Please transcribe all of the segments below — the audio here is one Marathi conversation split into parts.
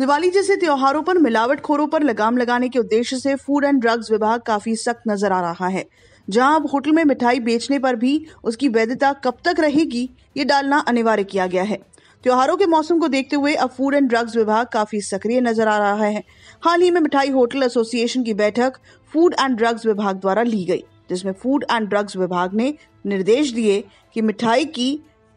दिवाली जैसे त्योहारों पर मिलावटखोरों पर लगाम लगाने के उद्देश्य से फूड एंड ड्रग्स विभाग काफी सख्त नजर आ रहा है जहां अब होटल में मिठाई बेचने पर भी उसकी वैधता कब तक रहेगी ये डालना अनिवार्य किया गया है त्योहारों के मौसम को देखते हुए अब फूड एंड ड्रग्स विभाग काफी सक्रिय नजर आ रहा है हाल ही में मिठाई होटल एसोसिएशन की बैठक फूड एंड ड्रग्स विभाग द्वारा ली गई जिसमें फूड एंड ड्रग्स विभाग ने निर्देश दिए कि मिठाई की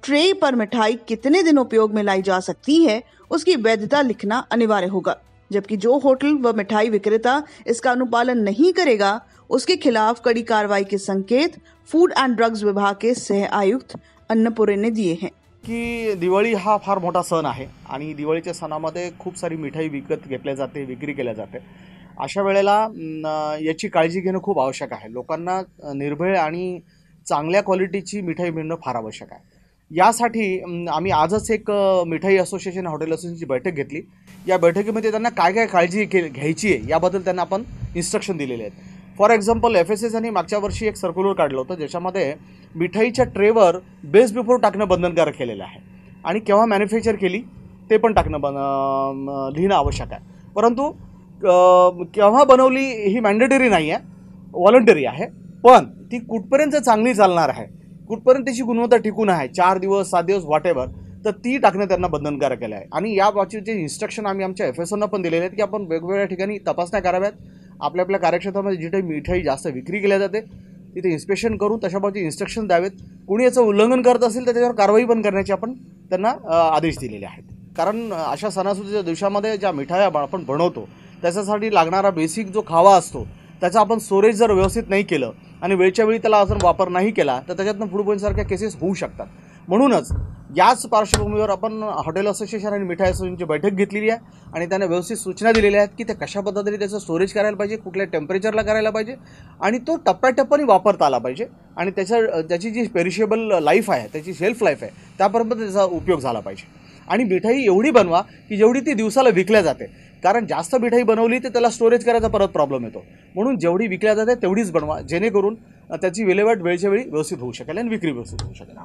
ट्रे पर मिठाई कितने दिन उपयोग में लाई जा सकती है उसकी वैधता लिखना अनिवार्य होगा जबकि जो होटल व मिठाई विक्रेता इसका अनुपालन नहीं करेगा उसके खिलाफ कड़ी कार्रवाई के संकेत फूड एंड ड्रग्स विभाग के सह आयुक्त ने दिए हैं की दिवाळी हा फार मोठा सण आहे आणि दिवाळीच्या सणामध्ये खूप सारी मिठाई विकत घेतल्या जाते विक्री केल्या जाते अशा वेळेला याची काळजी घेणं खूप आवश्यक आहे लोकांना निर्भय आणि चांगल्या क्वालिटीची मिठाई मिळणं फार आवश्यक आहे यासाठी आम्ही आजच एक मिठाई असोसिएशन हॉटेल असोसिएशनची बैठक घेतली या बैठकीमध्ये त्यांना काय काय काळजी के घ्यायची आहे याबद्दल त्यांना आपण इन्स्ट्रक्शन दिलेले आहेत for example F S S यांनी मागच्या वर्षी एक सर्क्युलर काढलं होतं ज्याच्यामध्ये मिठाईच्या ट्रेवर बेस बिफोर टाकणं बंधनकारक केलेलं आहे आणि केव्हा मॅन्युफॅक्चर केली ते पण टाकणं बन लिहिणं आवश्यक आहे परंतु केव्हा बनवली ही मॅन्डेटरी नाही आहे व्हॉलंटरी आहे पण ती कुठपर्यंत चांगली चालणार आहे कुठपर्यंत त्याची गुणवत्ता टिकून आहे चार दिवस सात दिवस वॉटेवर तर ती टाकणं त्यांना बंधनकारक केलं आहे आणि या जे इन्स्ट्रक्शन आम्ही आमच्या एफ एस पण दिलेले आहेत की आपण वेगवेगळ्या ठिकाणी तपासण्या कराव्यात आपल्या आपल्या कार्यक्षेत्रामध्ये जिथे मिठाई जास्त विक्री केल्या जाते तिथे इन्स्पेक्शन करून तशा बाबतीत इन्स्ट्रक्शन द्यावेत कुणी याचं उल्लंघन करत असेल तर त्याच्यावर कारवाई पण करण्याचे आपण त्यांना आदेश दिलेले आहेत कारण अशा सणासुदीच्या दिवसामध्ये ज्या मिठाया आपण बनवतो त्याच्यासाठी लागणारा बेसिक जो खावा असतो त्याचा आपण स्टोरेज जर व्यवस्थित नाही केलं आणि वेळच्या वेळी त्याला अजून वापर नाही केला तर त्याच्यातनं फूड केसेस होऊ शकतात म्हणूनच याच पार्श्वभूमीवर आपण हॉटेल असोसिएशन आणि मिठाई असोसिएशनची बैठक घेतलेली आहे आणि त्यांना व्यवस्थित सूचना दिलेल्या आहेत की ते कशा पद्धतीने त्याचं स्टोरेज करायला पाहिजे कुठल्या टेम्परेचरला करायला पाहिजे आणि तो टप्प्याटप्प्याने वापरता आला पाहिजे आणि त्याच्या त्याची जी पेरिशेबल लाईफ आहे त्याची शेल्फ लाईफ आहे त्यापर्यंत त्याचा उपयोग झाला पाहिजे आणि मिठाई एवढी बनवा की जेवढी ती दिवसाला विकल्या जाते कारण जास्त मिठाई बनवली तर त्याला स्टोरेज करायचा परत प्रॉब्लेम येतो म्हणून जेवढी विकल्या जाते तेवढीच बनवा जेणेकरून त्याची विल्हेवाट वेळच्या वेळी व्यवस्थित होऊ शकेल आणि विक्री व्यवस्थित होऊ शकेल